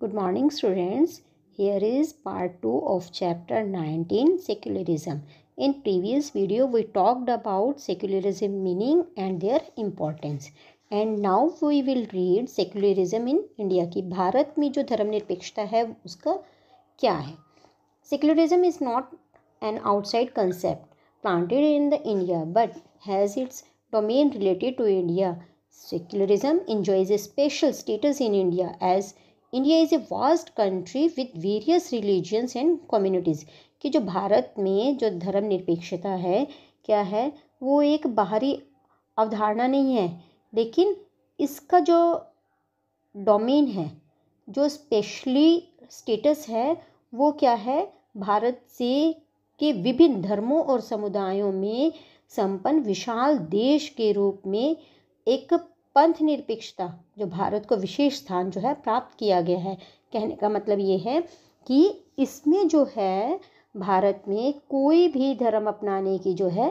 Good morning students. Here is part 2 of chapter 19 secularism. In previous video we talked about secularism meaning and their importance. And now we will read secularism in India. की भारत में जो धर्मनिरपेक्षता है उसका क्या है Secularism is not an outside concept planted in the India, but has its domain related to India. Secularism enjoys a special status in India as India is a vast country with various religions and communities कि जो भारत में जो धर्म निरपेक्षता है क्या है वो एक बाहरी अवधारणा नहीं है लेकिन इसका जो डोमेन है जो स्पेशली स्टेटस है वो क्या है भारत से के विभिन्न धर्मों और समुदायों में संपन्न विशाल देश के रूप में एक पंथ निरपेक्षता जो भारत को विशेष स्थान जो है प्राप्त किया गया है कहने का मतलब ये है कि इसमें जो है भारत में कोई भी धर्म अपनाने की जो है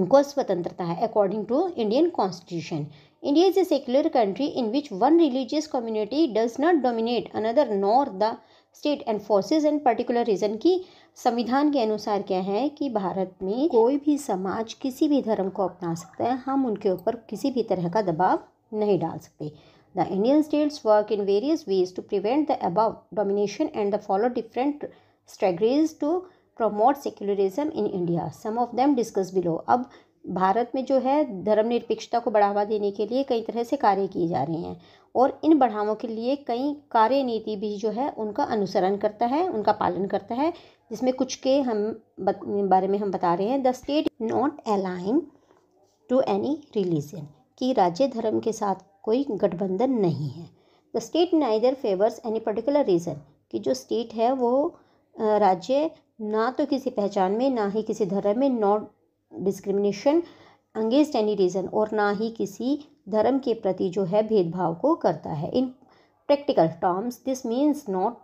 उनको स्वतंत्रता है according to Indian constitution India is a secular country in which one religious community does not dominate another nor the state and forces and particular region की संविधान के अनुसार क्या है कि भारत में कोई भी समाज किसी भी धर्म को अपना सकता है हम उनके ऊपर किसी भी तरह का दबाव नहीं डाल सकते the Indian states work in various ways to prevent the above domination and the follow different strategies to promote secularism in India some of them discuss below अब भारत में जो है धर्मनिरपेक्षता को बढ़ावा देने के लिए कई तरह से कार्य किए जा रहे हैं और इन बढ़ावों के लिए कई कार्य नीति भी जो है उनका अनुसरण करता है उनका पालन करता है जिसमें कुछ के हम बत, बारे में हम बता रहे हैं the state not align to any religion कि राज्य धर्म के साथ कोई गठबंधन नहीं है the state neither favours any particular reason कि जो स्टेट है वो राज्य ना तो किसी पहचान में ना ही किसी धर्म में not discrimination against any reason और ना ही किसी धर्म के प्रति जो है भेदभाव को करता है in practical terms this means not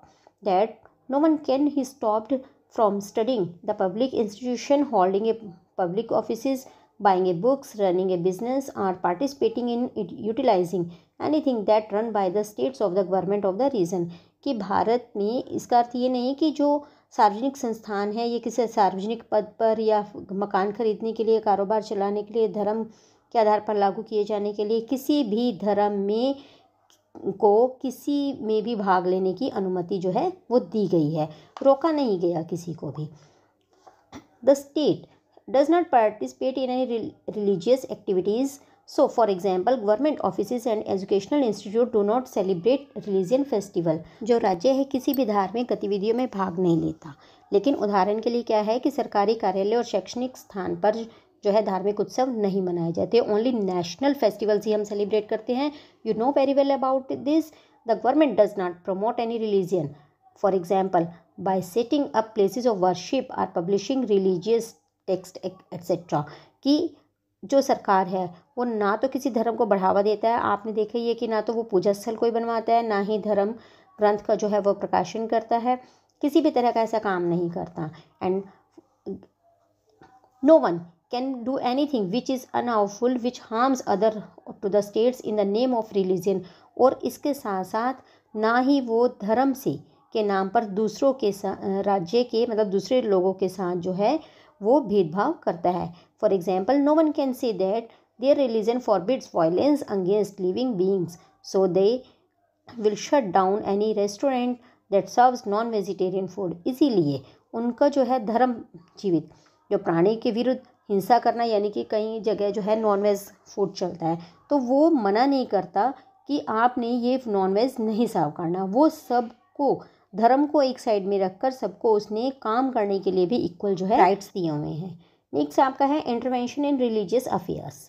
that no one can be stopped from studying the public institution holding a public office buying a books running a business or participating in utilizing anything that run by the states of the government of the region कि भारत में इसका अर्थ ये नहीं कि जो सार्वजनिक संस्थान है ये किसी सार्वजनिक पद पर या मकान खरीदने के लिए कारोबार चलाने के लिए धर्म के आधार पर लागू किए जाने के लिए किसी भी धर्म में को किसी में भी भाग लेने की अनुमति जो है वो दी गई है रोका नहीं गया किसी को भी the state does not participate in any religious activities So, for example, government offices and educational institute do not celebrate religion festival. जो राज्य है किसी भी धार्मिक गतिविधियों में भाग नहीं लेता लेकिन उदाहरण के लिए क्या है कि सरकारी कार्यालय और शैक्षणिक स्थान पर जो है धार्मिक उत्सव नहीं मनाए जाते ओनली नेशनल फेस्टिवल्स ही हम सेलिब्रेट करते हैं you know very well about this the government does not promote any religion for example by setting up places of worship or publishing religious text etcetera कि जो सरकार है वो ना तो किसी धर्म को बढ़ावा देता है आपने देखा ये कि ना तो वो पूजा स्थल कोई बनवाता है ना ही धर्म ग्रंथ का जो है वो प्रकाशन करता है किसी भी तरह का ऐसा काम नहीं करता and no one can do anything which is unlawful which harms other to the states in the name of religion और इसके साथ साथ ना ही वो धर्म से के नाम पर दूसरों के राज्य के मतलब दूसरे लोगों के साथ जो है वो भेदभाव करता है For example, no one can say that their religion forbids violence against living beings, so they will shut down any restaurant that serves non vegetarian food इसीलिए उनका जो है धर्म जीवित जो प्राणी के विरुद्ध हिंसा करना यानी कि कई जगह जो है नॉन वेज फूड चलता है तो वो मना नहीं करता कि आपने ये नॉन वेज नहीं सर्व करना वो सबको धर्म को एक साइड में रखकर सबको उसने काम करने के लिए भी इक्वल जो है राइट्स दिए हुए हैं नेक्स्ट आपका है इंटरवेंशन इन रिलीजियस अफेयर्स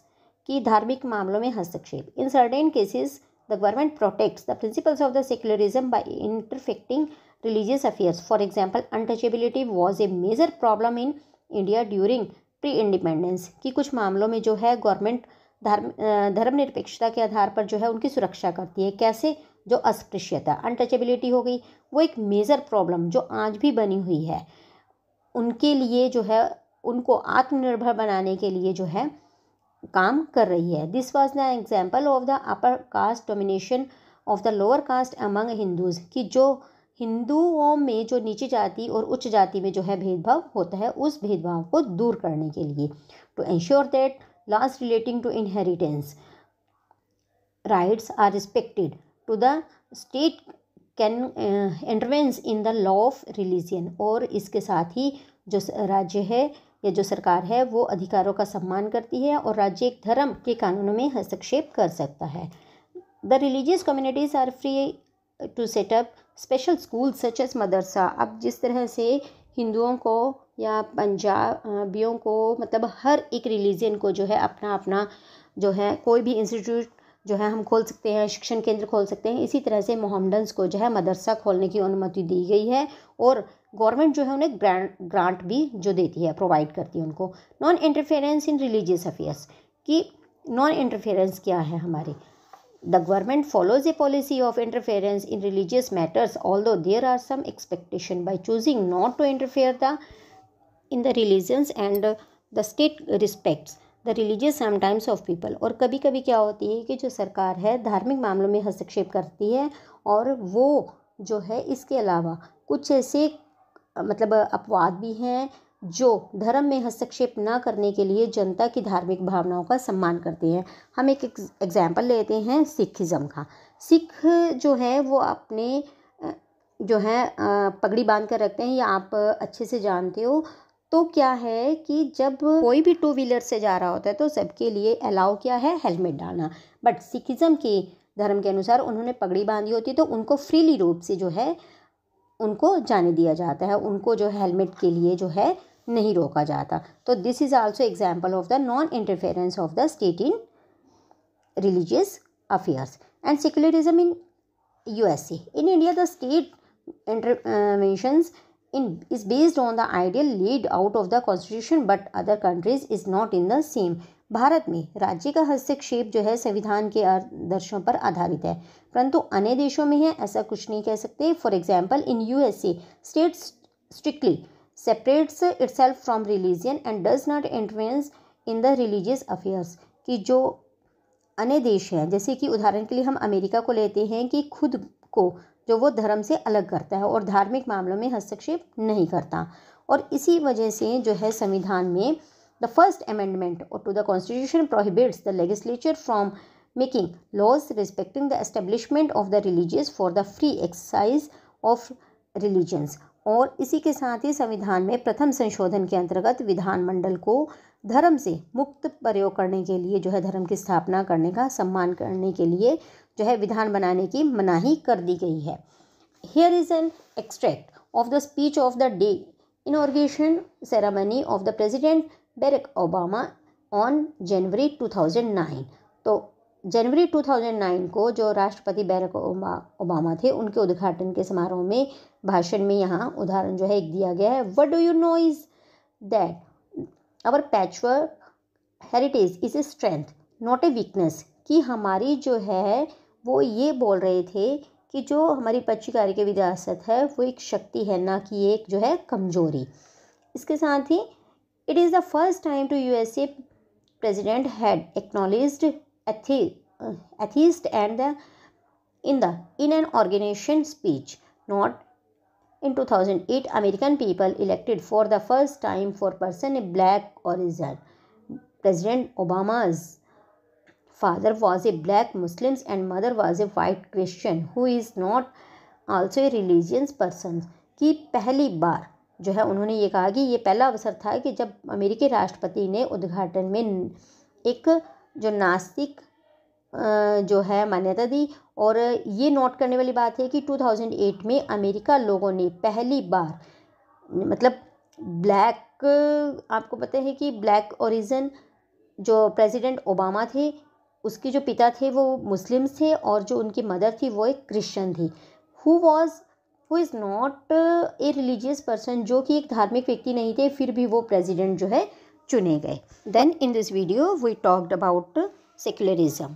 कि धार्मिक मामलों में हस्तक्षेप in certain cases the government protects the principles of the secularism by interfering religious affairs for example untouchability was a major problem in India during pre independence कि कुछ मामलों में जो है गवर्नमेंट धर्म धर्मनिरपेक्षता के आधार पर जो है उनकी सुरक्षा करती है कैसे जो अस्पृश्यता अनटचेबिलिटी हो गई वो एक मेजर प्रॉब्लम जो आज भी बनी हुई है उनके लिए जो है उनको आत्मनिर्भर बनाने के लिए जो है काम कर रही है this was the example of the upper caste domination of the lower caste among Hindus कि जो हिंदुओं में जो नीचे जाति और उच्च जाति में जो है भेदभाव होता है उस भेदभाव को दूर करने के लिए to ensure that laws relating to inheritance rights are respected to the state can intervene in the law of religion और इसके साथ ही जो राज्य है या जो सरकार है वो अधिकारों का सम्मान करती है और राज्य एक धर्म के कानूनों में हस्तक्षेप कर सकता है the religious communities are free to set up special school such as madrasa अब जिस तरह से हिंदुओं को या पंजाबियों को मतलब हर एक रिलीजन को जो है अपना अपना जो है कोई भी इंस्टीट्यूट जो है हम खोल सकते हैं शिक्षण केंद्र खोल सकते हैं इसी तरह से मोहम्मडन्स को जो है मदरसा खोलने की अनुमति दी गई है और गवर्नमेंट जो है उन्हें ग्रांट ग्रांट भी जो देती है प्रोवाइड करती है उनको non interference in religious affairs कि नॉन इंटरफेरेंस क्या है हमारे the government follows a policy of interference in religious matters although there are some expectation by choosing not to interfere the in the religions and the state respects the religious sometimes of people और कभी कभी क्या होती है कि जो सरकार है धार्मिक मामलों में हस्तक्षेप करती है और वो जो है इसके अलावा कुछ ऐसे मतलब अपवाद भी हैं जो धर्म में हस्तक्षेप ना करने के लिए जनता की धार्मिक भावनाओं का सम्मान करते हैं हम एक एग्जाम्पल लेते हैं सिखिज़म का सिख जो है वो अपने जो है पगड़ी बांध कर रखते हैं या आप अच्छे से जानते हो तो क्या है कि जब कोई भी टू व्हीलर से जा रहा होता है तो सबके लिए अलाउ क्या है हेलमेट डालना बट सिखिज़म के धर्म के अनुसार उन्होंने पगड़ी बांधी होती है तो उनको फ्रीली रूप से जो है उनको जाने दिया जाता है उनको जो हेलमेट के लिए जो है नहीं रोका जाता तो this is also example of the non interference of the state in religious affairs and and in U S A in India the state uh, in is based on the ideal lead out of the constitution but other countries is not in the same Bharat में राज्य का हस्तक्षेप जो है संविधान के आदर्शों पर आधारित है परंतु अन्य देशों में है ऐसा कुछ नहीं कह सकते for example in U S A state strictly separates self from religion and does not intervene in the religious affairs कि जो अन्य देश हैं जैसे कि उदाहरण के लिए हम अमेरिका को लेते हैं कि खुद को जो वो धर्म से अलग करता है और धार्मिक मामलों में हस्तक्षेप नहीं करता और इसी वजह से जो है संविधान में द फर्स्ट अमेंडमेंट और to the constitution prohibits the legislature from making laws respecting the establishment of the religious for the free exercise of religions और इसी के साथ ही संविधान में प्रथम संशोधन के अंतर्गत विधानमंडल को धर्म से मुक्त प्रयोग करने के लिए जो है धर्म की स्थापना करने का सम्मान करने के लिए जो है विधान बनाने की मनाही कर दी गई है here is an extract of the speech of the day inauguration ceremony of the president Barack Obama on January two thousand nine तो जनवरी टू थाउजेंड नाइन को जो राष्ट्रपति बैरक ओबामा थे उनके उद्घाटन के समारोह में भाषण में यहाँ उदाहरण जो है एक दिया गया है what do you know is that our patchwork heritage is a strength not a weakness कि हमारी जो है वो ये बोल रहे थे कि जो हमारी पच्चीकारी की विरासत है वो एक शक्ति है ना कि एक जो है कमजोरी इसके साथ ही it is the first time to U S A president had एथी atheist and the in the in an organization speech not In 2008, American people elected for the first time for person of black origin. President Obama's father was a black Muslim and mother was a white Christian who is not also a religious person. की पहली बार जो है उन्होंने ये कहा कि ये पहला अवसर था कि जब अमेरिकी राष्ट्रपति ने उद्घाटन में एक जो नास्तिक जो है मान्यता दी और ये नोट करने वाली बात है कि 2008 में अमेरिका लोगों ने पहली बार मतलब ब्लैक आपको पता है कि ब्लैक ओरिजन जो प्रेसिडेंट ओबामा थे उसके जो पिता थे वो मुस्लिम्स थे और जो उनकी मदर थी वो एक क्रिश्चन थी who was who is not a religious person जो कि एक धार्मिक व्यक्ति नहीं थे फिर भी वो प्रेसिडेंट जो है चुने गए then in this video we talked about secularism